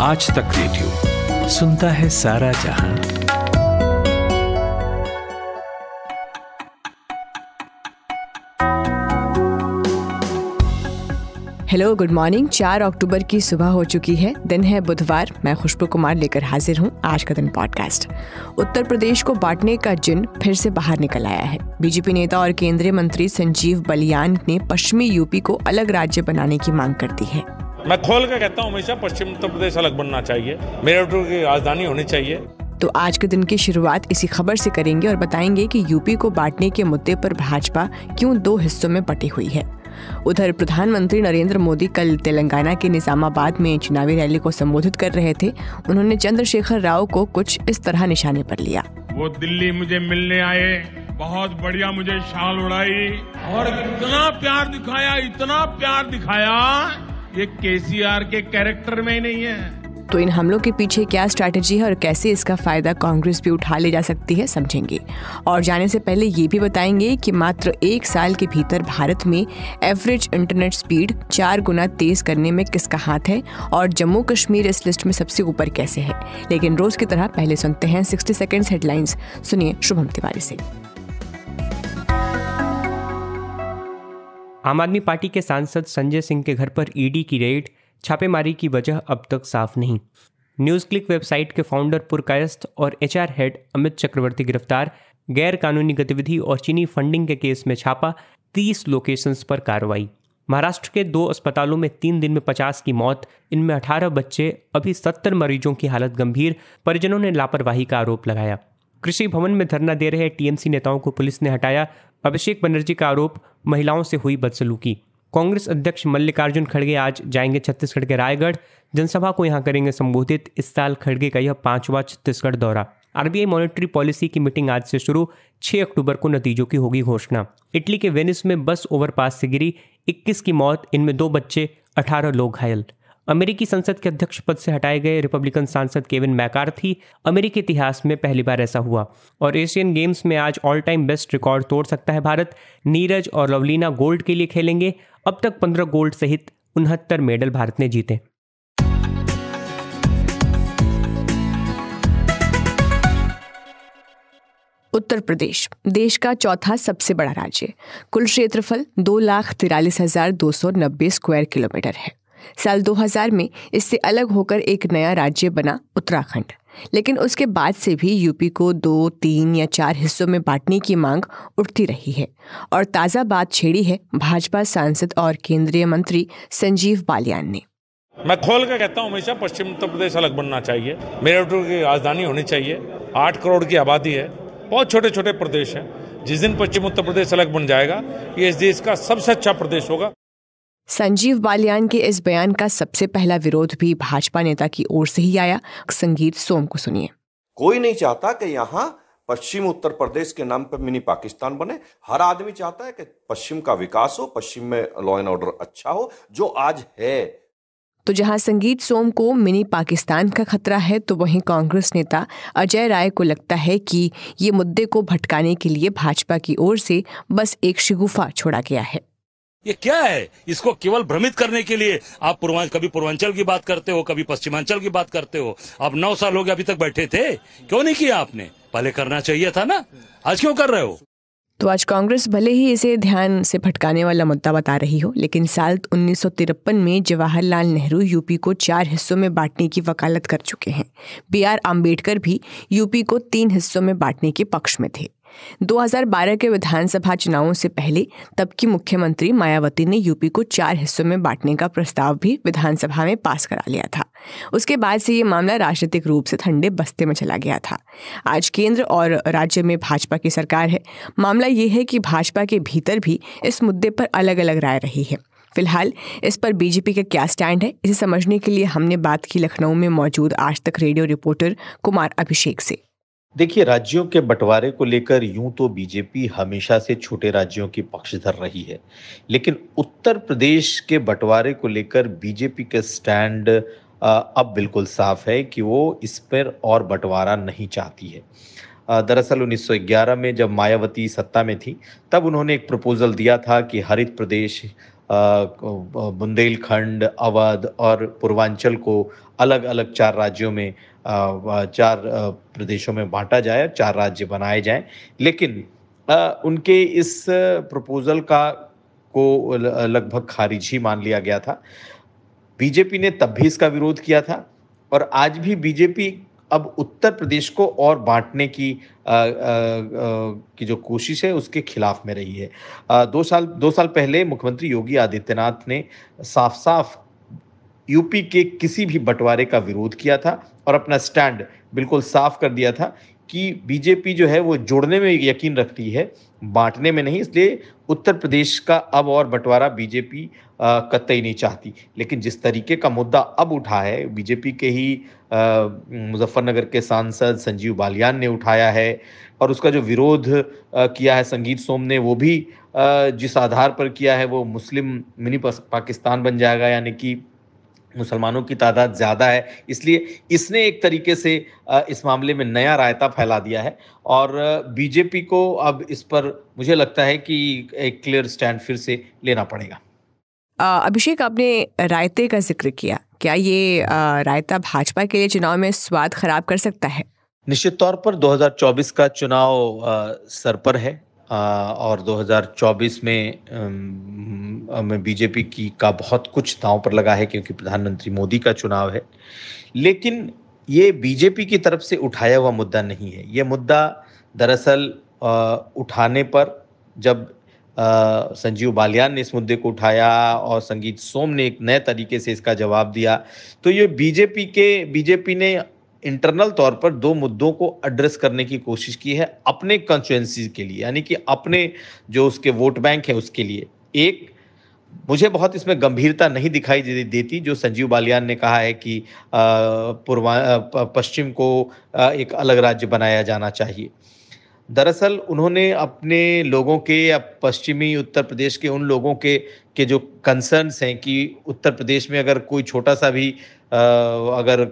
आज तक रेडियो सुनता है सारा जहां हेलो गुड मॉर्निंग चार अक्टूबर की सुबह हो चुकी है दिन है बुधवार मैं खुशबू कुमार लेकर हाजिर हूं आज का दिन पॉडकास्ट उत्तर प्रदेश को बांटने का जिन फिर से बाहर निकल आया है बीजेपी नेता और केंद्रीय मंत्री संजीव बलियान ने पश्चिमी यूपी को अलग राज्य बनाने की मांग कर दी है मैं खोल के कहता हूँ हमेशा पश्चिम उत्तर प्रदेश अलग बनना चाहिए मेरठ की राजधानी होनी चाहिए तो आज के दिन की शुरुआत इसी खबर से करेंगे और बताएंगे कि यूपी को बांटने के मुद्दे पर भाजपा क्यों दो हिस्सों में बटी हुई है उधर प्रधानमंत्री नरेंद्र मोदी कल तेलंगाना के निजामाबाद में चुनावी रैली को संबोधित कर रहे थे उन्होंने चंद्रशेखर राव को कुछ इस तरह निशाने पर लिया वो दिल्ली मुझे मिलने आए बहुत बढ़िया मुझे शाल उड़ाई और इतना प्यार दिखाया इतना प्यार दिखाया ये केसीआर के कैरेक्टर में ही नहीं है तो इन हमलों के पीछे क्या स्ट्रैटेजी है और कैसे इसका फायदा कांग्रेस भी उठा ले जा सकती है समझेंगे और जाने से पहले ये भी बताएंगे कि मात्र एक साल के भीतर भारत में एवरेज इंटरनेट स्पीड चार गुना तेज करने में किसका हाथ है और जम्मू कश्मीर इस लिस्ट में सबसे ऊपर कैसे है लेकिन रोज की तरह पहले सुनते हैं सिक्सटी सेकेंड हेडलाइंस सुनिए शुभम तिवारी ऐसी आम आदमी पार्टी के सांसद संजय सिंह के घर पर ईडी की रेड छापेमारी की वजह अब तक साफ नहीं न्यूज क्लिक वेबसाइट के फाउंडर पुरकायस्थ और एचआर हेड अमित चक्रवर्ती गिरफ्तार गैर कानूनी गतिविधि और चीनी फंडिंग के केस में छापा तीस लोकेशंस पर कार्रवाई महाराष्ट्र के दो अस्पतालों में तीन दिन में पचास की मौत इनमें अठारह बच्चे अभी सत्तर मरीजों की हालत गंभीर परिजनों ने लापरवाही का आरोप लगाया कृषि भवन में धरना दे रहे टीएमसी नेताओं को पुलिस ने हटाया अभिषेक बनर्जी का आरोप महिलाओं से हुई बदसलूकी कांग्रेस अध्यक्ष मल्लिकार्जुन खड़गे आज जाएंगे छत्तीसगढ़ के रायगढ़ जनसभा को यहां करेंगे संबोधित इस साल खड़गे का यह पांचवा छत्तीसगढ़ दौरा आरबीआई मॉनेटरी पॉलिसी की मीटिंग आज से शुरू 6 अक्टूबर को नतीजों की होगी घोषणा इटली के वेनिस में बस ओवरपास से गिरी 21 की मौत इनमें दो बच्चे 18 लोग घायल अमेरिकी संसद के अध्यक्ष पद से हटाए गए रिपब्लिकन सांसद केविन मैकार्थी अमेरिकी इतिहास में पहली बार ऐसा हुआ और एशियन गेम्स में आज ऑल टाइम बेस्ट रिकॉर्ड तोड़ सकता है भारत नीरज और लवलीना गोल्ड के लिए खेलेंगे अब तक पंद्रह गोल्ड सहित उनहत्तर मेडल भारत ने जीते उत्तर प्रदेश देश का चौथा सबसे बड़ा राज्य कुल क्षेत्रफल दो लाख तिरालीस हजार दो सौ नब्बे स्क्वायर किलोमीटर है साल 2000 में इससे अलग होकर एक नया राज्य बना उत्तराखंड लेकिन उसके बाद से भी यूपी को दो तीन या चार हिस्सों में बांटने की मांग उठती रही है और ताज़ा बात छेड़ी है भाजपा सांसद और केंद्रीय मंत्री संजीव बालियान ने मैं खोल कर कहता हूँ हमेशा पश्चिम उत्तर प्रदेश अलग बनना चाहिए मेरठ की राजधानी होनी चाहिए आठ करोड़ की आबादी है बहुत छोटे छोटे प्रदेश हैं जिस दिन पश्चिम उत्तर प्रदेश अलग बन जाएगा ये इस देश का सबसे अच्छा प्रदेश होगा संजीव बालियान के इस बयान का सबसे पहला विरोध भी भाजपा नेता की ओर से ही आया संगीत सोम को सुनिए कोई नहीं चाहता कि यहाँ पश्चिम उत्तर प्रदेश के नाम पर मिनी पाकिस्तान बने हर आदमी चाहता है कि पश्चिम का विकास हो पश्चिम में लॉ एंड ऑर्डर अच्छा हो जो आज है तो जहां संगीत सोम को मिनी पाकिस्तान का खतरा है तो वहीं कांग्रेस नेता अजय राय को लगता है कि ये मुद्दे को भटकाने के लिए भाजपा की ओर से बस एक शिगुफा छोड़ा गया है ये क्या है इसको केवल भ्रमित करने के लिए आप पूर्वांचल कभी पूर्वांचल की बात करते हो कभी पश्चिमांचल की बात करते हो आप नौ साल हो गए अभी तक बैठे थे क्यों नहीं किया आपने पहले करना चाहिए था ना आज क्यों कर रहे हो तो आज कांग्रेस भले ही इसे ध्यान से भटकाने वाला मुद्दा बता रही हो लेकिन साल उन्नीस में जवाहरलाल नेहरू यूपी को चार हिस्सों में बांटने की वकालत कर चुके हैं बी आर आम्बेडकर भी यूपी को तीन हिस्सों में बांटने के पक्ष में थे 2012 के विधानसभा चुनावों से पहले तब की मुख्यमंत्री मायावती ने यूपी को चार हिस्सों में बांटने का प्रस्ताव भी विधानसभा में पास करा लिया था उसके बाद से ये मामला राजनीतिक रूप से ठंडे बस्ते में चला गया था आज केंद्र और राज्य में भाजपा की सरकार है मामला ये है कि भाजपा के भीतर भी इस मुद्दे पर अलग अलग राय रही है फिलहाल इस पर बीजेपी का क्या स्टैंड है इसे समझने के लिए हमने बात की लखनऊ में मौजूद आज तक रेडियो रिपोर्टर कुमार अभिषेक से देखिए राज्यों के बंटवारे को लेकर यूं तो बीजेपी हमेशा से छोटे राज्यों की पक्षधर रही है लेकिन उत्तर प्रदेश के बंटवारे को लेकर बीजेपी का स्टैंड अब बिल्कुल साफ है कि वो इस पर और बंटवारा नहीं चाहती है दरअसल 1911 में जब मायावती सत्ता में थी तब उन्होंने एक प्रपोजल दिया था कि हरित प्रदेश बुंदेलखंड अवध और पूर्वांचल को अलग अलग चार राज्यों में चार प्रदेशों में बांटा जाए चार राज्य बनाए जाएं लेकिन उनके इस प्रपोजल का को लगभग खारिज ही मान लिया गया था बीजेपी ने तब भी इसका विरोध किया था और आज भी बीजेपी अब उत्तर प्रदेश को और बांटने की आ, आ, आ, की जो कोशिश है उसके खिलाफ में रही है आ, दो साल दो साल पहले मुख्यमंत्री योगी आदित्यनाथ ने साफ साफ यूपी के किसी भी बंटवारे का विरोध किया था और अपना स्टैंड बिल्कुल साफ कर दिया था कि बीजेपी जो है वो जोड़ने में यकीन रखती है बांटने में नहीं इसलिए उत्तर प्रदेश का अब और बंटवारा बीजेपी कतई नहीं चाहती लेकिन जिस तरीके का मुद्दा अब उठा है बीजेपी के ही मुजफ्फरनगर के सांसद संजीव बालियान ने उठाया है और उसका जो विरोध आ, किया है संगीत सोम ने वो भी आ, जिस आधार पर किया है वो मुस्लिम मिनी पाकिस्तान बन जाएगा यानी कि मुसलमानों की तादाद ज़्यादा है इसलिए इसने एक तरीके से इस मामले में नया रायता फैला दिया है और बीजेपी को अब इस पर मुझे लगता है कि एक क्लियर स्टैंड फिर से लेना पड़ेगा अभिषेक आपने रायते का जिक्र किया क्या ये रायता भाजपा के लिए चुनाव में स्वाद खराब कर सकता है निश्चित तौर पर 2024 का चुनाव सर पर है और 2024 में में बीजेपी की का बहुत कुछ दांव पर लगा है क्योंकि प्रधानमंत्री मोदी का चुनाव है लेकिन ये बीजेपी की तरफ से उठाया हुआ मुद्दा नहीं है ये मुद्दा दरअसल उठाने पर जब संजीव बालियान ने इस मुद्दे को उठाया और संगीत सोम ने एक नए तरीके से इसका जवाब दिया तो ये बीजेपी के बीजेपी ने इंटरनल तौर पर दो मुद्दों को एड्रेस करने की कोशिश की है अपने कॉन्स्टिट्युएंसी के लिए यानी कि अपने जो उसके वोट बैंक है उसके लिए एक मुझे बहुत इसमें गंभीरता नहीं दिखाई दे, देती जो संजीव बालियान ने कहा है कि पूर्वा पश्चिम को एक अलग राज्य बनाया जाना चाहिए दरअसल उन्होंने अपने लोगों के या पश्चिमी उत्तर प्रदेश के उन लोगों के के जो कंसर्न्स हैं कि उत्तर प्रदेश में अगर कोई छोटा सा भी अगर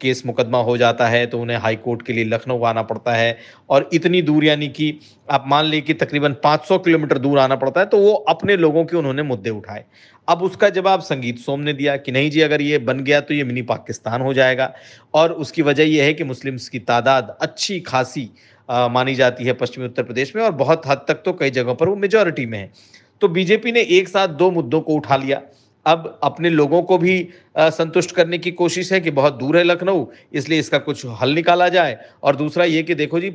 केस मुकदमा हो जाता है तो उन्हें हाई कोर्ट के लिए लखनऊ आना पड़ता है और इतनी दूर यानी कि आप मान लीजिए कि तकरीबन 500 किलोमीटर दूर आना पड़ता है तो वो अपने लोगों के उन्होंने मुद्दे उठाए अब उसका जवाब संगीत सोम ने दिया कि नहीं जी अगर ये बन गया तो ये मिनी पाकिस्तान हो जाएगा और उसकी वजह यह है कि मुस्लिम्स की तादाद अच्छी खासी आ, मानी जाती है पश्चिमी उत्तर प्रदेश में और बहुत हद तक तो कई जगहों पर वो मेजोरिटी में है तो बीजेपी ने एक साथ दो मुद्दों को उठा लिया अब अपने लोगों को भी संतुष्ट करने की कोशिश है कि बहुत दूर है लखनऊ इसलिए इसका कुछ हल निकाला जाए और दूसरा ये कि देखो जी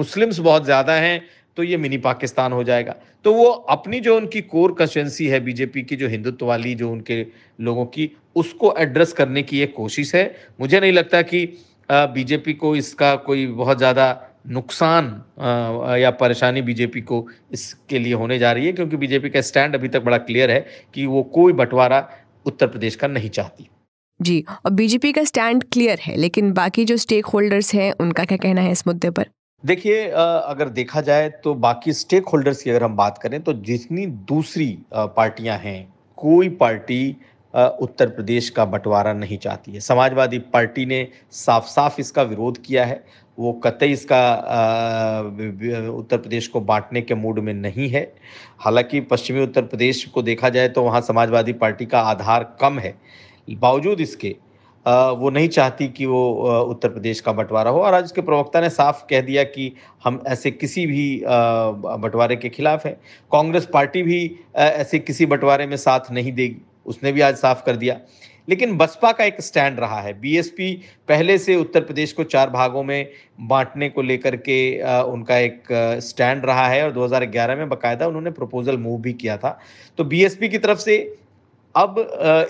मुस्लिम्स बहुत ज़्यादा हैं तो ये मिनी पाकिस्तान हो जाएगा तो वो अपनी जो उनकी कोर कंस्टेंसी है बीजेपी की जो हिंदुत्व वाली जो उनके लोगों की उसको एड्रेस करने की एक कोशिश है मुझे नहीं लगता कि बीजेपी को इसका कोई बहुत ज़्यादा नुकसान या परेशानी बीजेपी को इसके लिए होने जा रही है क्योंकि बीजेपी का स्टैंड अभी तक बड़ा क्लियर है कि वो कोई बंटवारा उत्तर प्रदेश का नहीं चाहती जी और बीजेपी का स्टैंड क्लियर है लेकिन बाकी जो स्टेक होल्डर्स हैं उनका क्या कहना है इस मुद्दे पर देखिए अगर देखा जाए तो बाकी स्टेक होल्डर्स की अगर हम बात करें तो जितनी दूसरी पार्टियां हैं कोई पार्टी उत्तर प्रदेश का बंटवारा नहीं चाहती है समाजवादी पार्टी ने साफ साफ इसका विरोध किया है वो कतई इसका उत्तर प्रदेश को बांटने के मूड में नहीं है हालांकि पश्चिमी उत्तर प्रदेश को देखा जाए तो वहाँ समाजवादी पार्टी का आधार कम है बावजूद इसके वो नहीं चाहती कि वो उत्तर प्रदेश का बंटवारा हो और आज के प्रवक्ता ने साफ कह दिया कि हम ऐसे किसी भी बंटवारे के खिलाफ हैं कांग्रेस पार्टी भी ऐसे किसी बंटवारे में साथ नहीं देगी उसने भी आज साफ कर दिया लेकिन बसपा का एक स्टैंड रहा है बीएसपी पहले से उत्तर प्रदेश को चार भागों में बांटने को लेकर के उनका एक स्टैंड रहा है और 2011 में बकायदा उन्होंने प्रपोजल मूव भी किया था तो बीएसपी की तरफ से अब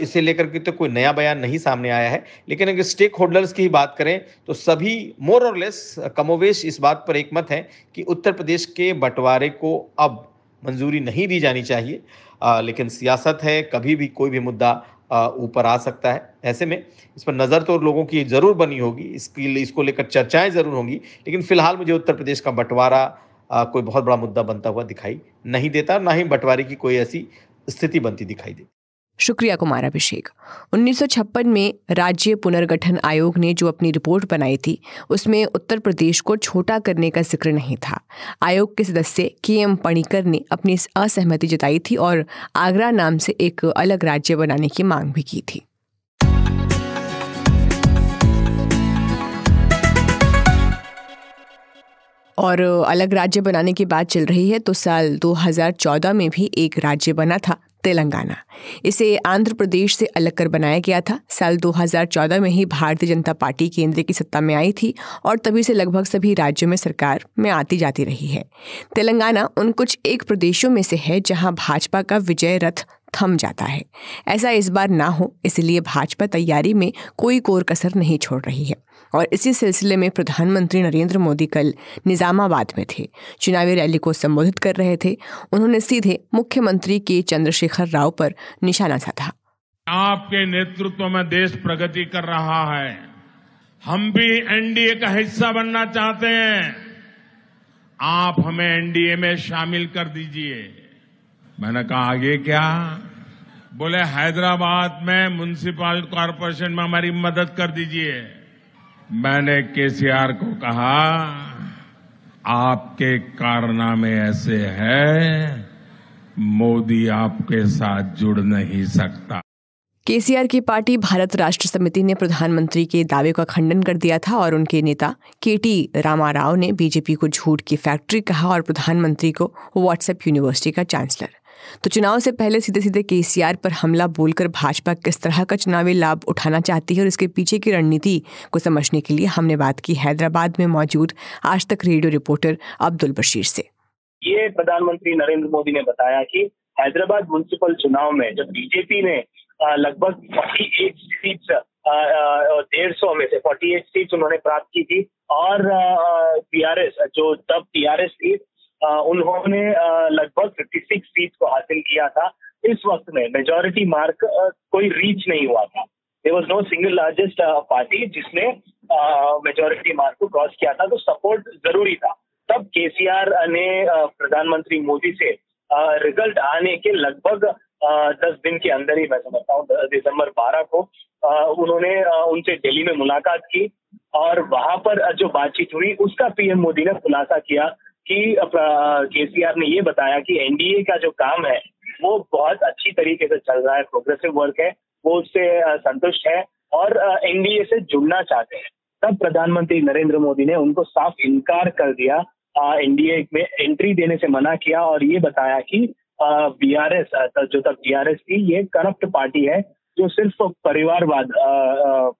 इसे लेकर के तो कोई नया बयान नहीं सामने आया है लेकिन अगर स्टेक होल्डर्स की बात करें तो सभी मोर और लेस कमोवेश इस बात पर एक मत है कि उत्तर प्रदेश के बंटवारे को अब मंजूरी नहीं दी जानी चाहिए आ, लेकिन सियासत है कभी भी कोई भी मुद्दा ऊपर आ सकता है ऐसे में इस पर नज़र तो लोगों की ज़रूर बनी होगी इसके लिए इसको लेकर चर्चाएं ज़रूर होंगी लेकिन फिलहाल मुझे उत्तर प्रदेश का बंटवारा कोई बहुत बड़ा मुद्दा बनता हुआ दिखाई नहीं देता ना ही बंटवारे की कोई ऐसी स्थिति बनती दिखाई देती शुक्रिया कुमार अभिषेक 1956 में राज्य पुनर्गठन आयोग ने जो अपनी रिपोर्ट बनाई थी उसमें उत्तर प्रदेश को छोटा करने का जिक्र नहीं था आयोग के सदस्य के एम पणिकर ने अपनी असहमति जताई थी और आगरा नाम से एक अलग राज्य बनाने की मांग भी की थी और अलग राज्य बनाने की बात चल रही है तो साल 2014 में भी एक राज्य बना था तेलंगाना इसे आंध्र प्रदेश से अलग कर बनाया गया था साल 2014 में ही भारतीय जनता पार्टी केंद्र की सत्ता में आई थी और तभी से लगभग सभी राज्यों में सरकार में आती जाती रही है तेलंगाना उन कुछ एक प्रदेशों में से है जहां भाजपा का विजय रथ थम जाता है ऐसा इस बार ना हो इसलिए भाजपा तैयारी में कोई कोर कसर नहीं छोड़ रही है और इसी सिलसिले में प्रधानमंत्री नरेंद्र मोदी कल निज़ामाबाद में थे चुनावी रैली को संबोधित कर रहे थे उन्होंने सीधे मुख्यमंत्री के चंद्रशेखर राव पर निशाना साधा आपके नेतृत्व में देश प्रगति कर रहा है हम भी एनडीए का हिस्सा बनना चाहते हैं आप हमें एनडीए में शामिल कर दीजिए मैंने कहा आगे क्या बोले हैदराबाद में म्यूनिसिपल कॉरपोरेशन में हमारी मदद कर दीजिए मैंने केसीआर को कहा आपके कारनामे ऐसे हैं मोदी आपके साथ जुड़ नहीं सकता केसीआर की पार्टी भारत राष्ट्र समिति ने प्रधानमंत्री के दावे का खंडन कर दिया था और उनके नेता केटी रामा राव ने बीजेपी को झूठ की फैक्ट्री कहा और प्रधानमंत्री को व्हाट्सएप यूनिवर्सिटी का चांसलर तो चुनाव से पहले सीधे सीधे के पर हमला बोलकर भाजपा किस तरह का चुनावी लाभ उठाना चाहती है और इसके पीछे की रणनीति को समझने के लिए हमने बात की हैदराबाद में मौजूद आज तक रेडियो रिपोर्टर अब्दुल बशीर से ये प्रधानमंत्री नरेंद्र मोदी ने बताया कि हैदराबाद म्यूनिसिपल चुनाव में जब बीजेपी ने लगभग फोर्टी एट सीट डेढ़ सौ में से फोर्टी एट सीट उन्होंने प्राप्त की थी और टीआरएस जो तब टीआरएस थी उन्होंने लगभग 56 सीट को हासिल किया था इस वक्त में मेजोरिटी मार्क कोई रीच नहीं हुआ था there was no single largest party जिसने मेजोरिटी मार्क को क्रॉस किया था तो सपोर्ट जरूरी था तब केसीआर ने प्रधानमंत्री मोदी से रिजल्ट आने के लगभग दस दिन के अंदर ही मैं समझता हूँ दिसंबर बारह को उन्होंने उनसे दिल्ली में मुलाकात की और वहां पर जो बातचीत हुई उसका पीएम मोदी ने खुलासा किया कि केसीआर ने ये बताया कि एनडीए का जो काम है वो बहुत अच्छी तरीके से चल रहा है प्रोग्रेसिव वर्क है वो उससे संतुष्ट है और एनडीए से जुड़ना चाहते हैं तब प्रधानमंत्री नरेंद्र मोदी ने उनको साफ इनकार कर दिया एनडीए में एंट्री देने से मना किया और ये बताया कि एस जो तक बी आर एस की ये करप्ट पार्टी है जो सिर्फ परिवारवाद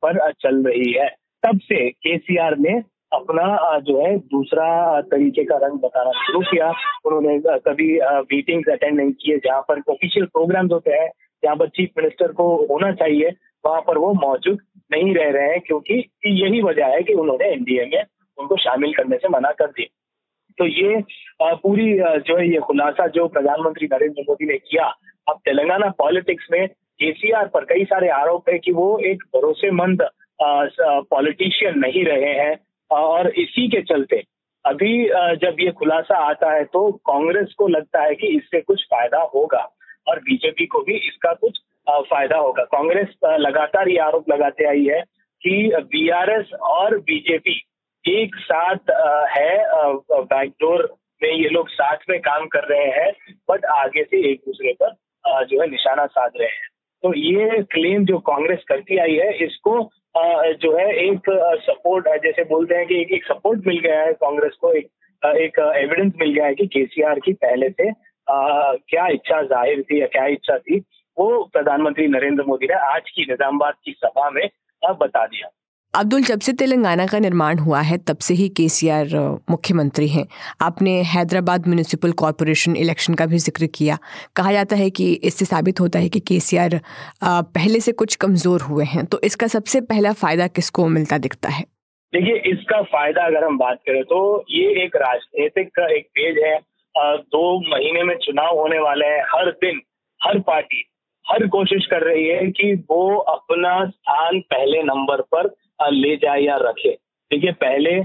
पर चल रही है तब से केसीआर ने अपना जो है दूसरा तरीके का रंग बताना शुरू किया उन्होंने कभी मीटिंग्स अटेंड नहीं किए जहाँ पर ऑफिशियल प्रोग्राम होते हैं जहाँ पर चीफ मिनिस्टर को होना चाहिए वहाँ पर वो मौजूद नहीं रह रहे हैं क्योंकि यही वजह है कि उन्होंने एनडीए में उनको शामिल करने से मना कर दिया तो ये पूरी जो है ये खुलासा जो प्रधानमंत्री नरेंद्र मोदी ने किया अब तेलंगाना पॉलिटिक्स में केसीआर पर कई सारे आरोप है कि वो एक भरोसेमंद पॉलिटिशियन नहीं रहे हैं और इसी के चलते अभी जब ये खुलासा आता है तो कांग्रेस को लगता है कि इससे कुछ फायदा होगा और बीजेपी को भी इसका कुछ फायदा होगा कांग्रेस लगातार ये आरोप लगाते आई है कि बीआरएस और बीजेपी एक साथ है बैकडोर में ये लोग साथ में काम कर रहे हैं बट आगे से एक दूसरे पर जो है निशाना साध रहे हैं तो ये क्लेम जो कांग्रेस करती आई है इसको जो है एक सपोर्ट जैसे बोलते हैं कि एक, एक सपोर्ट मिल गया है कांग्रेस को एक एक एविडेंस मिल गया है कि केसीआर की पहले से आ, क्या इच्छा जाहिर थी या क्या इच्छा थी वो प्रधानमंत्री नरेंद्र मोदी ने आज की निजामबाद की सभा में बता दिया अब्दुल जब से तेलंगाना का निर्माण हुआ है तब से ही के मुख्यमंत्री हैं आपने हैदराबाद म्यूनिसिपल कॉरपोरेशन इलेक्शन का भी जिक्र किया कहा जाता है कि इससे साबित होता है कि के पहले से कुछ कमज़ोर हुए हैं तो इसका सबसे पहला फ़ायदा किसको मिलता दिखता है देखिए इसका फायदा अगर हम बात करें तो ये एक राजनीतिक का एक पेज है दो महीने में चुनाव होने वाले हैं हर दिन हर पार्टी हर कोशिश कर रही है कि वो अपना स्थान पहले नंबर पर ले जाए या रखे देखिए पहले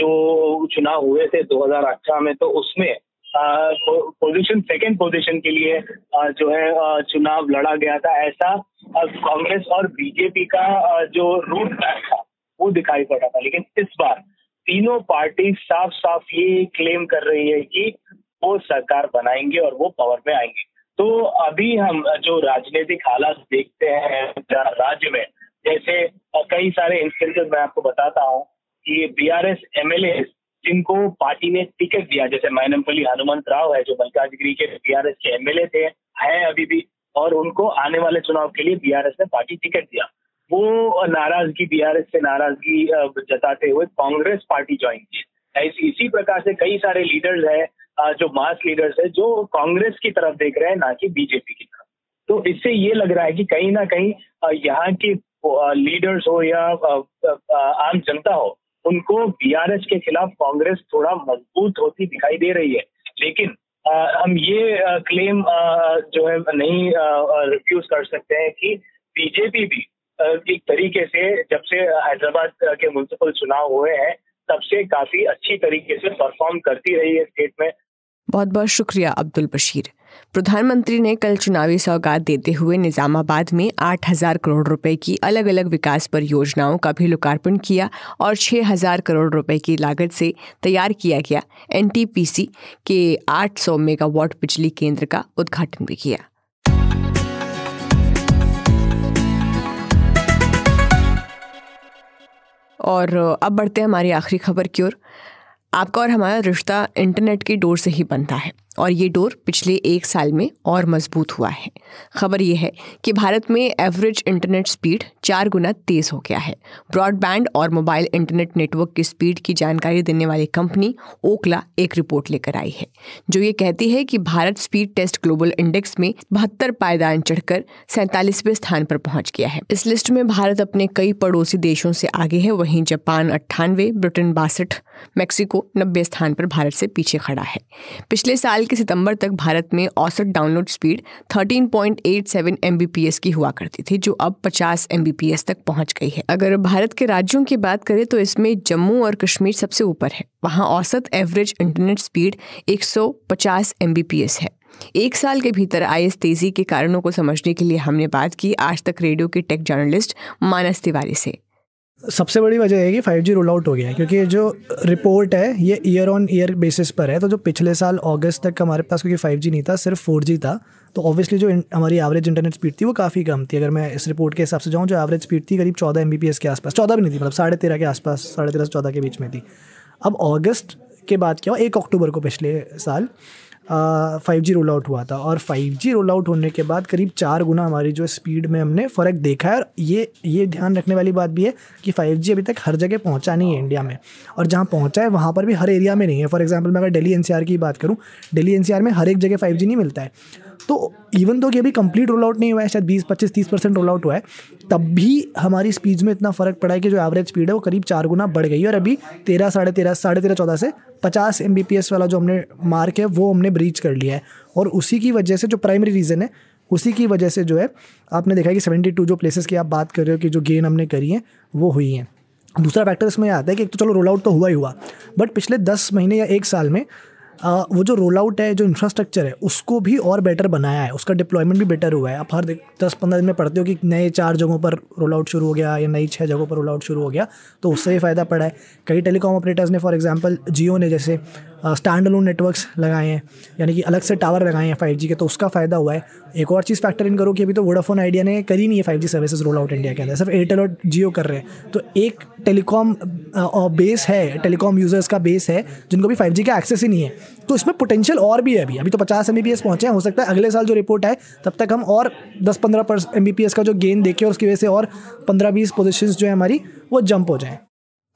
जो चुनाव हुए थे 2018 में तो उसमें पोजीशन सेकंड पोजीशन के लिए जो है चुनाव लड़ा गया था ऐसा कांग्रेस और बीजेपी का जो रूट मैप था वो दिखाई पड़ा था लेकिन इस बार तीनों पार्टी साफ साफ ये क्लेम कर रही है कि वो सरकार बनाएंगे और वो पावर में आएंगे तो अभी हम जो राजनीतिक हालात देखते हैं राज्य में जैसे कई सारे इंस्टेंसेस मैं आपको बताता हूँ कि B R S M L A जिनको पार्टी ने टिकट दिया जैसे मैनमपली हनुमंत राव है जो मल्काजगिरी के बी एस के ए थे है अभी भी और उनको आने वाले चुनाव के लिए बी एस ने पार्टी टिकट दिया वो नाराजगी बी एस से नाराजगी जताते हुए कांग्रेस पार्टी ज्वाइन की ऐसी इसी प्रकार से कई सारे लीडर्स है जो मास लीडर्स है जो कांग्रेस की तरफ देख रहे हैं ना कि बीजेपी की तरफ तो इससे ये लग रहा है कि कहीं ना कहीं यहाँ की लीडर्स हो या आम जनता हो उनको बीआरएस के खिलाफ कांग्रेस थोड़ा मजबूत होती दिखाई दे रही है लेकिन हम ये क्लेम जो है नहीं रिफ्यूज कर सकते हैं कि बीजेपी भी एक तरीके से जब से हैदराबाद के म्यूनसिपल चुनाव हुए हैं तब से काफी अच्छी तरीके से परफॉर्म करती रही है स्टेट में बहुत बहुत शुक्रिया अब्दुल बशीर प्रधानमंत्री ने कल चुनावी सौगात देते हुए निजामाबाद में 8000 करोड़ रुपए की अलग अलग विकास परियोजनाओं का भी लोकार्पण किया और 6000 करोड़ रुपए की लागत से तैयार किया गया एन के 800 मेगावाट बिजली केंद्र का उद्घाटन भी किया और अब बढ़ते हैं हमारी आखिरी खबर की ओर आपका और हमारा रिश्ता इंटरनेट की डोर से ही बनता है और ये डोर पिछले एक साल में और मजबूत हुआ है खबर यह है कि भारत में एवरेज इंटरनेट स्पीड चार गुना तेज हो गया है ब्रॉडबैंड और मोबाइल इंटरनेट नेटवर्क की स्पीड की जानकारी देने वाली कंपनी ओकला एक रिपोर्ट लेकर आई है जो ये कहती है कि Bharat speed test global index में बहत्तर पायदान चढ़कर सैंतालीसवें स्थान पर पहुंच गया है इस लिस्ट में भारत अपने कई पड़ोसी देशों से आगे है वहीं जापान अट्ठानवे ब्रिटेन बासठ मैक्सिको नब्बे स्थान पर भारत से पीछे खड़ा है पिछले साल के सितंबर तक भारत में औसत डाउनलोड स्पीड 13.87 पॉइंट की हुआ करती थी जो अब 50 एम तक पहुंच गई है अगर भारत के राज्यों की बात करें तो इसमें जम्मू और कश्मीर सबसे ऊपर है वहाँ औसत एवरेज इंटरनेट स्पीड 150 एमबीपीएस है एक साल के भीतर आई इस तेजी के कारणों को समझने के लिए हमने बात की आज तक रेडियो के टेक जर्नलिस्ट मानस तिवारी से सबसे बड़ी वजह है कि फाइव जी रोल आउट हो गया है क्योंकि जो रिपोर्ट है ये ईयर ऑन ईयर बेसिस पर है तो जो पिछले साल अगस्त तक हमारे पास क्योंकि फाइव जी नहीं था सिर्फ फोर जी था तो ऑब्वियसली जो हमारी एवरेज इंटरनेट स्पीड थी वो काफ़ी कम थी अगर मैं इस रिपोर्ट के हिसाब से जाऊँ जो एवरेज स्पीड थी करीब चौदह एम के आसपास चौदह भी नहीं थी मतलब साढ़े तेरह के आसपास साढ़े तेरह से चौदह के बीच में थी अब अगस्त के बाद क्या हुआ एक अक्टूबर को पिछले साल फाइव जी रोल आउट हुआ था और फाइव जी रोल आउट होने के बाद करीब चार गुना हमारी जो स्पीड में हमने फ़र्क देखा है और ये ये ध्यान रखने वाली बात भी है कि फाइव जी अभी तक हर जगह पहुँचा नहीं है इंडिया में और जहाँ पहुँचा है वहाँ पर भी हर एरिया में नहीं है फॉर एग्जाम्पल मैं अगर डेली एन की बात करूँ डेली एन में हर एक जगह फाइव नहीं मिलता है तो इवन तो कि अभी कंप्लीट रोल आउट नहीं हुआ है शायद बीस पच्चीस तीस परसेंट रोल आउट हुआ है तब भी हमारी स्पीड में इतना फ़र्क पड़ा है कि जो एवरेज स्पीड है वो करीब चार गुना बढ़ गई और अभी तेरह साढ़े तेरह साढ़े तेरह चौदह से पचास एम वाला जो हमने मार्क है वो हमने ब्रीच कर लिया है और उसी की वजह से जो प्राइमरी रीज़न है उसी की वजह से जो है आपने देखा कि सेवेंटी जो प्लेसेस की आप बात कर रहे हो कि जो गेन हमने करी है वो हुई हैं दूसरा फैक्टर इसमें आता है कि एक तो चलो रोल आउट तो हुआ ही हुआ बट पिछले दस महीने या एक साल में वो जो रोल आउट है जो इंफ्रास्ट्रक्चर है उसको भी और बेटर बनाया है उसका डिप्लॉयमेंट भी बेटर हुआ है आप हर दस पंद्रह दिन में पढ़ते हो कि नए चार जगहों पर रोल आउट शुरू हो गया या नई छः जगहों पर रोल आउट शुरू हो गया तो उससे भी फ़ायदा पड़ा है कई टेलीकॉम ऑपरेटर्स ने फॉर एग्जाम्पल जियो ने जैसे स्टैंड अलोन नेटवर्क्स लगाए हैं यानी कि अलग से टावर लगाए हैं फाइव के तो उसका फ़ायदा हुआ है एक और चीज़ फैक्टर इन करो कि अभी तो वोडाफोन आइडिया ने करी नहीं है five G services roll out India के अंदर सिर्फ एयरटेल और जियो कर रहे हैं तो एक टेलीकॉम बेस है टेलीकॉम यूज़र्स का बेस है जिनको भी फाइव का एक्सेस ही नहीं है तो इसमें पोटेंशियल और भी है अभी अभी तो पचास एम बी पहुंचे हैं हो सकता है अगले साल जो रिपोर्ट है तब तक हम और दस पंद्रह एम का जो गेन देखें और उसकी वजह से और पंद्रह बीस पोजिशन जो है हमारी वो जंप हो जाएँ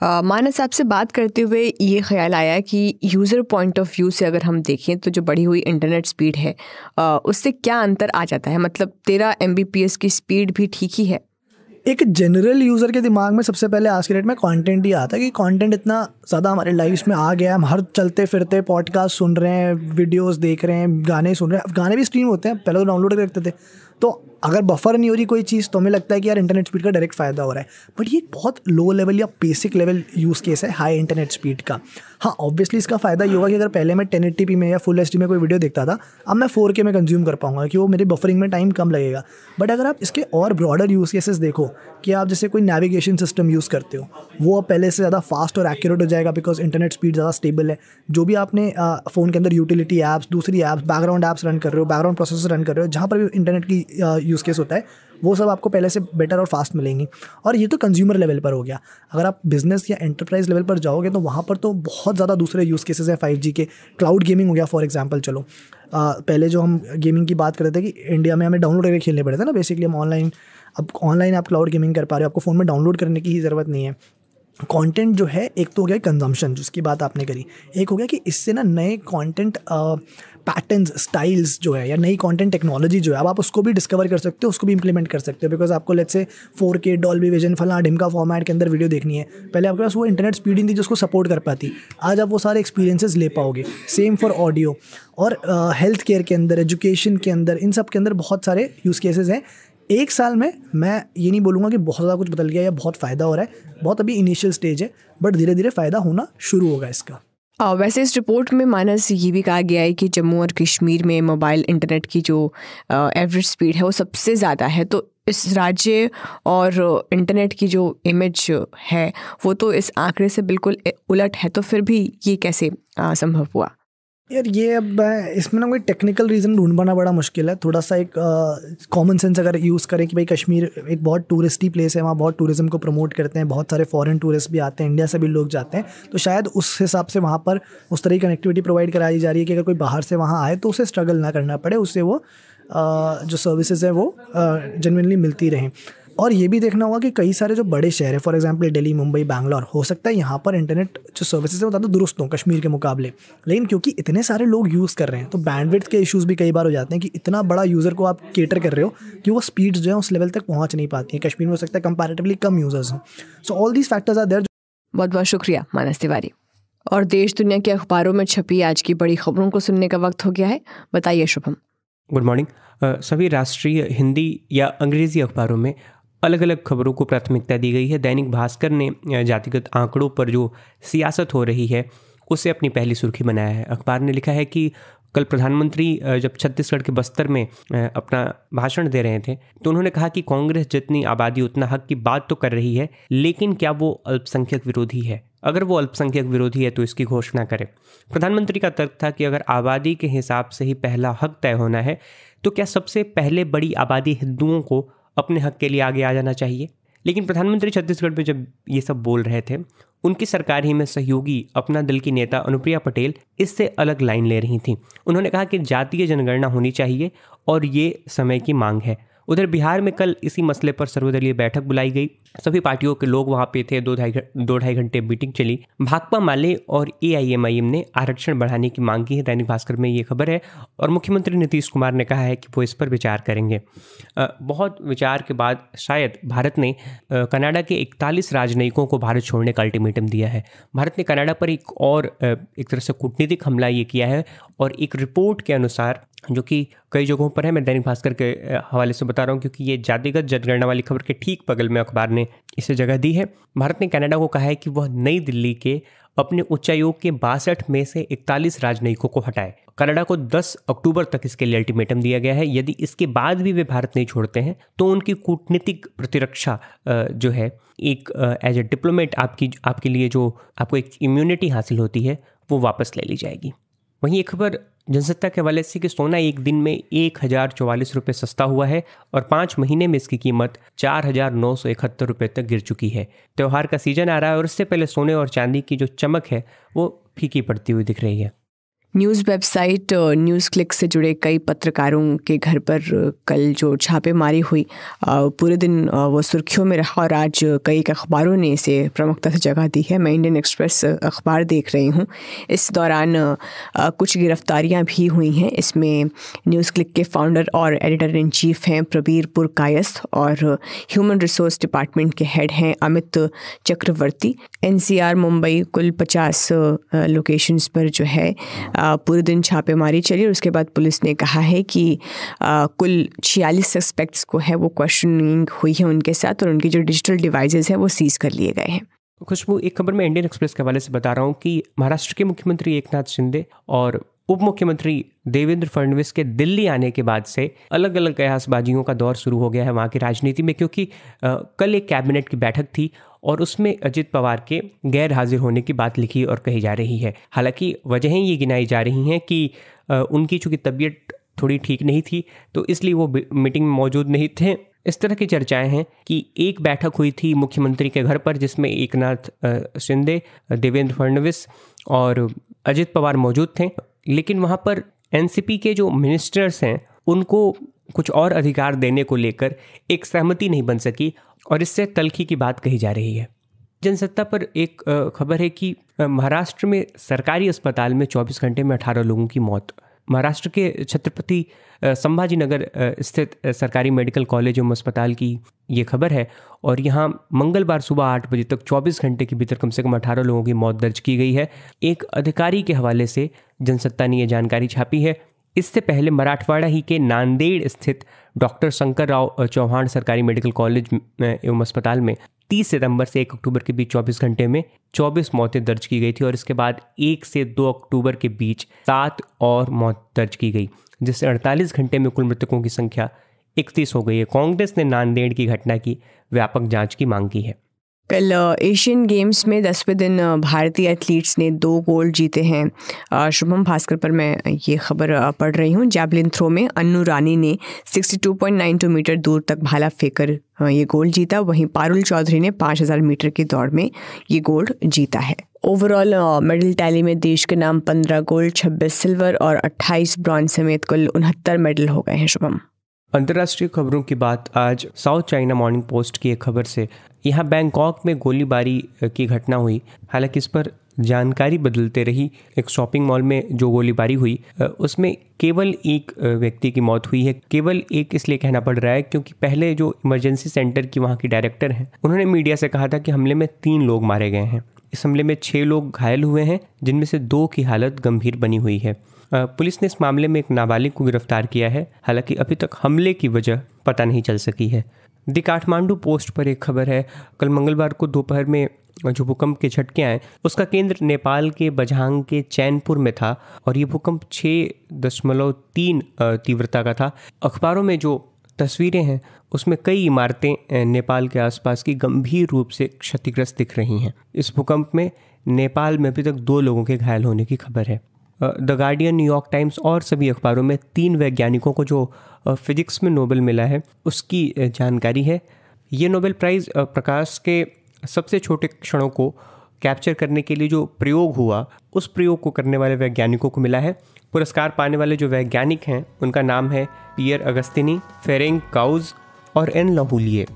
मानस आपसे बात करते हुए ये ख्याल आया कि यूज़र पॉइंट ऑफ व्यू से अगर हम देखें तो जो बढ़ी हुई इंटरनेट स्पीड है आ, उससे क्या अंतर आ जाता है मतलब तेरह एम की स्पीड भी ठीक ही है एक जनरल यूज़र के दिमाग में सबसे पहले आज के डेट में कंटेंट ही आता है कि कंटेंट इतना ज़्यादा हमारे लाइफ में आ गया है हम हर चलते फिरते पॉडकास्ट सुन रहे हैं वीडियोस देख रहे हैं गाने सुन रहे हैं गाने भी स्ट्रीम होते हैं पहले तो डाउनलोड करते थे तो अगर बफर नहीं हो रही कोई चीज़ तो हमें लगता है कि यार इंटरनेट स्पीड का डायरेक्ट फ़ायदा हो रहा है बट ये बहुत लो लेवल या बेसिक लेवल यूज़ केस है हाई इंटरनेट स्पीड का हाँ ऑब्वियसली इसका फ़ायदा ये होगा कि अगर पहले मैं टेन में या फुल एच में कोई वीडियो देखता था अब मैं फोर के में कंज्यूम कर पाऊंगा कि वो मेरे बफरिंग में टाइम कम लगेगा बट अगर आप इसके और ब्रॉडर यूज़ केसेस देखो कि आप जैसे कोई नेविगेशन सिस्टम यूज़ करते हो वो अब पहले से ज़्यादा फास्ट और एक्यूरेट हो जाएगा बिकॉज इंटरनेट स्पीड ज़्यादा स्टेबल है जो भी आपने फ़ोन के अंदर यूटिलिटी ऐप्स दूसरी ऐप्स बैकग्राउंड ऐप्स रन कर रहे हो बैकग्राउंड प्रोसेस रन कर रहे हो जहाँ पर भी इंटरनेट की यूज़ केस होता है वो सब आपको पहले से बेटर और फास्ट मिलेंगी और ये तो कंज्यूमर लेवल पर हो गया अगर आप बिज़नेस या एंटरप्राइज लेवल पर जाओगे तो वहाँ पर तो बहुत ज़्यादा दूसरे यूज़ केसेस हैं फाइव के क्लाउड गेमिंग हो गया फॉर एग्जाम्पल चलो आ, पहले जो हम गेमिंग की बात करते थे कि इंडिया में हमें डाउनलोड करके खेलने पड़े थे ना बेसिकली हम ऑनलाइन अब ऑनलाइन आप क्लाउड गेमिंग कर पा रहे हो आपको फ़ोन में डाउनलोड करने की ही ज़रूरत नहीं है कंटेंट जो है एक तो हो गया कंजम्पशन जिसकी बात आपने करी एक हो गया कि इससे ना नए कंटेंट पैटर्न्स स्टाइल्स जो है या नई कंटेंट टेक्नोलॉजी जो है अब आप उसको भी डिस्कवर कर सकते हो उसको भी इंप्लीमेंट कर सकते हो बिकॉज आपको लेट से फोर के बी विजन फला ढिमका फॉर्मेट के अंदर वीडियो देखनी है पहले आपके पास वो इंटरनेट स्पीड नहीं थी जिसको सपोर्ट कर पाती आज आप वो सारे एक्सपीरियंसेस ले पाओगे सेम फॉर ऑडियो और हेल्थ uh, केयर के अंदर एजुकेशन के अंदर इन सब के अंदर बहुत सारे यूज़ केसेस हैं एक साल में मैं ये नहीं बोलूँगा कि बहुत ज़्यादा कुछ बदल गया या बहुत फ़ायदा हो रहा है बहुत अभी इनिशियल स्टेज है बट धीरे धीरे फ़ायदा होना शुरू होगा इसका वैसे इस रिपोर्ट में मानस ये भी कहा गया है कि जम्मू और कश्मीर में मोबाइल इंटरनेट की जो एवरेज स्पीड है वो सबसे ज़्यादा है तो इस राज्य और इंटरनेट की जो इमेज है वो तो इस आंकड़े से बिल्कुल उलट है तो फिर भी ये कैसे संभव हुआ यार ये अब इसमें ना कोई टेक्निकल रीज़न ढूंढ पाना बड़ा मुश्किल है थोड़ा सा एक कॉमन सेंस अगर यूज़ करें कि भाई कश्मीर एक बहुत टूरिस्टी प्लेस है वहाँ बहुत टूरिज़्म को प्रमोट करते हैं बहुत सारे फॉरेन टूरिस्ट भी आते हैं इंडिया से भी लोग जाते हैं तो शायद उस हिसाब से वहाँ पर उस तरह की कनेक्टिविटी प्रोवाइड कराई जा रही है कि अगर कोई बाहर से वहाँ आए तो उसे स्ट्रगल ना करना पड़े उससे वो आ, जो सर्विसेज हैं वो जनवनली मिलती रहें और ये भी देखना होगा कि कई सारे जो बड़े शहर है फॉर एग्जाम्पल दिल्ली मुंबई बैंगलोर हो सकता है यहाँ पर इंटरनेट जो सर्विसेज है वो ज़्यादा दुरुस्त हों कश्मीर के मुकाबले लेकिन क्योंकि इतने सारे लोग यूज़ कर रहे हैं तो बैंडविड्थ के इशूज़ भी कई बार हो जाते हैं कि इतना बड़ा यूज़र को आप केटर कर रहे हो कि वो स्पीड जो है उस लेवल तक पहुँच नहीं पाती है कश्मीर में हो सकता है कंपेरेटिवली कम यूज़र्स हों so all these factors are there बहुत बहुत शुक्रिया मानस तिवारी और देश दुनिया के अखबारों में छपी आज की बड़ी खबरों को सुनने का वक्त हो गया है बताइए शुभम गुड मॉर्निंग सभी राष्ट्रीय हिंदी या अंग्रेजी अखबारों में अलग अलग खबरों को प्राथमिकता दी गई है दैनिक भास्कर ने जातिगत आंकड़ों पर जो सियासत हो रही है उसे अपनी पहली सुर्खी बनाया है अखबार ने लिखा है कि कल प्रधानमंत्री जब छत्तीसगढ़ के बस्तर में अपना भाषण दे रहे थे तो उन्होंने कहा कि कांग्रेस जितनी आबादी उतना हक की बात तो कर रही है लेकिन क्या वो अल्पसंख्यक विरोधी है अगर वो अल्पसंख्यक विरोधी है तो इसकी घोषणा करें प्रधानमंत्री का तर्क था कि अगर आबादी के हिसाब से ही पहला हक तय होना है तो क्या सबसे पहले बड़ी आबादी हिंदुओं को अपने हक के लिए आगे आ जाना चाहिए लेकिन प्रधानमंत्री छत्तीसगढ़ में जब ये सब बोल रहे थे उनकी सरकार ही में सहयोगी अपना दल की नेता अनुप्रिया पटेल इससे अलग लाइन ले रही थी उन्होंने कहा कि जातीय जनगणना होनी चाहिए और ये समय की मांग है उधर बिहार में कल इसी मसले पर सर्वदलीय बैठक बुलाई गई सभी पार्टियों के लोग वहां पे थे दो ढाई दो ढाई घंटे मीटिंग चली भाकपा माले और ए ने आरक्षण बढ़ाने की मांग की है दैनिक भास्कर में ये खबर है और मुख्यमंत्री नीतीश कुमार ने कहा है कि वो इस पर विचार करेंगे बहुत विचार के बाद शायद भारत ने कनाडा के इकतालीस राजनयिकों को भारत छोड़ने का अल्टीमेटम दिया है भारत ने कनाडा पर एक और एक तरह से कूटनीतिक हमला ये किया है और एक रिपोर्ट के अनुसार जो कि कई जगहों पर है मैं दैनिक भास्कर के हवाले से बता रहा हूँ क्योंकि ये जातिगत जनगणना वाली खबर के ठीक बगल में अखबार ने इसे जगह दी है भारत ने कनाडा को कहा है कि वह नई दिल्ली के अपने उच्चायोग के बासठ में से इकतालीस राजनयिकों को हटाए कनाडा को 10 अक्टूबर तक इसके लिए अल्टीमेटम दिया गया है यदि इसके बाद भी वे भारत नहीं छोड़ते हैं तो उनकी कूटनीतिक प्रतिरक्षा जो है एक एज ए डिप्लोमेट आपकी आपके लिए जो आपको एक इम्यूनिटी हासिल होती है वो वापस ले ली जाएगी वहीं एक खबर जनसत्ता के हवाले से कि सोना एक दिन में एक हज़ार चौवालीस रुपये सस्ता हुआ है और पाँच महीने में इसकी कीमत चार हज़ार नौ सौ इकहत्तर रुपये तक गिर चुकी है त्यौहार का सीजन आ रहा है और इससे पहले सोने और चांदी की जो चमक है वो फीकी पड़ती हुई दिख रही है न्यूज़ वेबसाइट न्यूज़ क्लिक से जुड़े कई पत्रकारों के घर पर कल जो छापेमारी हुई पूरे दिन वो सुर्खियों में रहा और आज कई अखबारों ने इसे प्रमुखता से जगह दी है मैं इंडियन एक्सप्रेस अखबार देख रही हूँ इस दौरान कुछ गिरफ्तारियाँ भी हुई हैं इसमें न्यूज़ क्लिक के फाउंडर और एडिटर इन चीफ हैं प्रबीर पुर कायस और ह्यूमन रिसोर्स डिपार्टमेंट के हेड हैं अमित चक्रवर्ती एन मुंबई कुल पचास लोकेशंस पर जो है पूरे दिन छापेमारी चली और उसके बाद पुलिस ने कहा है कि कुल छियालीस सस्पेक्ट्स को है वो क्वेश्चनिंग हुई है उनके साथ और उनके जो डिजिटल डिवाइसेस है वो सीज कर लिए गए हैं खुशबू एक खबर मैं इंडियन एक्सप्रेस के हवाले से बता रहा हूँ कि महाराष्ट्र के मुख्यमंत्री एक नाथ शिंदे और उप मुख्यमंत्री देवेंद्र फडणवीस के दिल्ली आने के बाद से अलग अलग कयासबाजियों का दौर शुरू हो गया है वहाँ की राजनीति में क्योंकि आ, कल एक कैबिनेट की बैठक थी और उसमें अजित पवार के गैर हाजिर होने की बात लिखी और कही जा रही है हालांकि वजहें ये गिनाई जा रही हैं कि उनकी चूँकि तबीयत थोड़ी ठीक नहीं थी तो इसलिए वो मीटिंग में मौजूद नहीं थे इस तरह की चर्चाएं हैं कि एक बैठक हुई थी मुख्यमंत्री के घर पर जिसमें एक नाथ शिंदे देवेंद्र फडणवीस और अजित पवार मौजूद थे लेकिन वहाँ पर एनसीपी के जो मिनिस्टर्स हैं उनको कुछ और अधिकार देने को लेकर एक सहमति नहीं बन सकी और इससे तलखी की बात कही जा रही है जनसत्ता पर एक खबर है कि महाराष्ट्र में सरकारी अस्पताल में 24 घंटे में 18 लोगों की मौत महाराष्ट्र के छत्रपति संभाजी नगर स्थित सरकारी मेडिकल कॉलेज एवं अस्पताल की ये खबर है और यहाँ मंगलवार सुबह आठ बजे तक 24 घंटे के भीतर कम से कम 18 लोगों की मौत दर्ज की गई है एक अधिकारी के हवाले से जनसत्ता ने यह जानकारी छापी है इससे पहले मराठवाड़ा ही के नांदेड़ स्थित डॉक्टर शंकर राव चौहान सरकारी मेडिकल कॉलेज एवं अस्पताल में 30 सितंबर से 1 अक्टूबर के बीच 24 घंटे में 24 मौतें दर्ज की गई थी और इसके बाद 1 से 2 अक्टूबर के बीच सात और मौत दर्ज की गई जिससे 48 घंटे में कुल मृतकों की संख्या इकतीस हो गई है कांग्रेस ने नांदेड़ की घटना की व्यापक जांच की मांग की है कल एशियन गेम्स में दसवें दिन भारतीय एथलीट्स ने दो गोल्ड जीते हैं शुभम भास्कर पर मैं ये खबर पढ़ रही हूँ जैबलिन थ्रो में अन्नू रानी ने 62.92 मीटर दूर तक भाला फेंकर ये गोल्ड जीता वहीं पारुल चौधरी ने 5000 मीटर की दौड़ में ये गोल्ड जीता है ओवरऑल मेडल टैली में देश के नाम पंद्रह गोल्ड छब्बीस सिल्वर और अट्ठाईस ब्रॉन्ज समेत कुल उनहत्तर मेडल हो गए हैं शुभम अंतर्राष्ट्रीय खबरों की बात आज साउथ चाइना मॉर्निंग पोस्ट की एक खबर से यहाँ बैंकॉक में गोलीबारी की घटना हुई हालांकि इस पर जानकारी बदलते रही एक शॉपिंग मॉल में जो गोलीबारी हुई उसमें केवल एक व्यक्ति की मौत हुई है केवल एक इसलिए कहना पड़ रहा है क्योंकि पहले जो इमरजेंसी सेंटर की वहाँ की डायरेक्टर हैं उन्होंने मीडिया से कहा था कि हमले में तीन लोग मारे गए हैं इस हमले में छः लोग घायल हुए हैं जिनमें से दो की हालत गंभीर बनी हुई है पुलिस ने इस मामले में एक नाबालिग को गिरफ्तार किया है हालांकि अभी तक हमले की वजह पता नहीं चल सकी है द काठमांडू पोस्ट पर एक खबर है कल मंगलवार को दोपहर में जो भूकंप के झटके आए उसका केंद्र नेपाल के बजहांग के चैनपुर में था और ये भूकंप छः दशमलव तीन तीव्रता का था अखबारों में जो तस्वीरें हैं उसमें कई इमारतें नेपाल के आसपास की गंभीर रूप से क्षतिग्रस्त दिख रही हैं इस भूकंप में नेपाल में अभी तक दो लोगों के घायल होने की खबर है द गार्डियन न्यूयॉर्क टाइम्स और सभी अखबारों में तीन वैज्ञानिकों को जो फिजिक्स में नोबेल मिला है उसकी जानकारी है ये नोबेल प्राइज़ प्रकाश के सबसे छोटे क्षणों को कैप्चर करने के लिए जो प्रयोग हुआ उस प्रयोग को करने वाले वैज्ञानिकों को मिला है पुरस्कार पाने वाले जो वैज्ञानिक हैं उनका नाम है पियर अगस्तिनी फेरेंग काउज और एन लहूलिये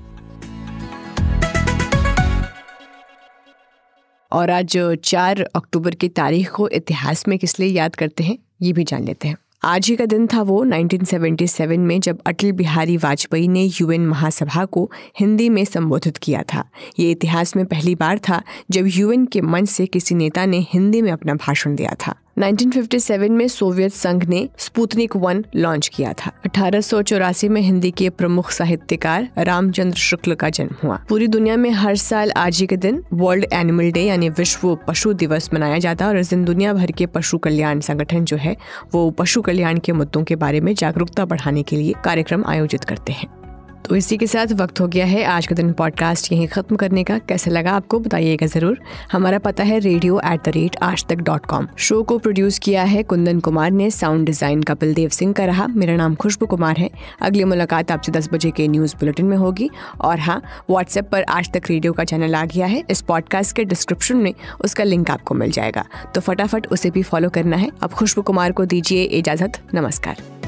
और आज चार अक्टूबर की तारीख को इतिहास में किस लिए याद करते हैं ये भी जान लेते हैं आज ही का दिन था वो 1977 में जब अटल बिहारी वाजपेयी ने यूएन महासभा को हिंदी में संबोधित किया था ये इतिहास में पहली बार था जब यूएन के मंच से किसी नेता ने हिंदी में अपना भाषण दिया था 1957 में सोवियत संघ ने स्पुतनिक वन लॉन्च किया था अठारह में हिंदी के प्रमुख साहित्यकार रामचंद्र शुक्ल का जन्म हुआ पूरी दुनिया में हर साल आज ही के दिन वर्ल्ड एनिमल डे यानी विश्व पशु दिवस मनाया जाता है और इस दिन दुनिया भर के पशु कल्याण संगठन जो है वो पशु कल्याण के मुद्दों के बारे में जागरूकता बढ़ाने के लिए कार्यक्रम आयोजित करते हैं तो इसी के साथ वक्त हो गया है आज का दिन पॉडकास्ट यहीं ख़त्म करने का कैसा लगा आपको बताइएगा ज़रूर हमारा पता है radio at the rate Aaj Tak dot com show को प्रोड्यूस किया है कुंदन कुमार ने साउंड डिज़ाइन कपिल देव सिंह का रहा मेरा नाम खुशबू कुमार है अगली मुलाकात आपसे दस बजे के न्यूज़ बुलेटिन में होगी और हाँ व्हाट्सएप पर आज तक रेडियो का चैनल आ गया है इस पॉडकास्ट के डिस्क्रिप्शन में उसका लिंक आपको मिल जाएगा तो फटाफट उसे भी फॉलो करना है अब खुशबू कुमार को दीजिए इजाज़त नमस्कार